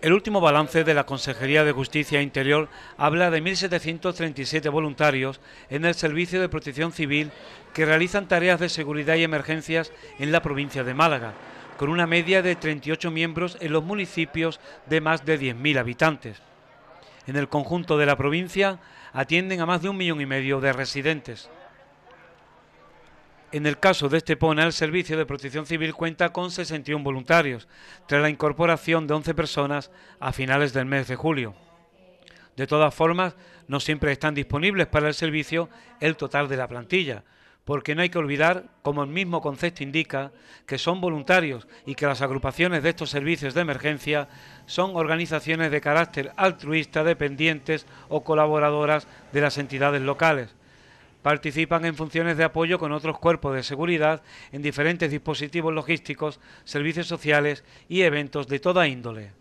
El último balance de la Consejería de Justicia e Interior habla de 1.737 voluntarios en el Servicio de Protección Civil que realizan tareas de seguridad y emergencias en la provincia de Málaga, con una media de 38 miembros en los municipios de más de 10.000 habitantes. En el conjunto de la provincia atienden a más de un millón y medio de residentes. En el caso de este Estepona, el Servicio de Protección Civil cuenta con 61 voluntarios, tras la incorporación de 11 personas a finales del mes de julio. De todas formas, no siempre están disponibles para el servicio el total de la plantilla, porque no hay que olvidar, como el mismo concepto indica, que son voluntarios y que las agrupaciones de estos servicios de emergencia son organizaciones de carácter altruista dependientes o colaboradoras de las entidades locales participan en funciones de apoyo con otros cuerpos de seguridad en diferentes dispositivos logísticos, servicios sociales y eventos de toda índole.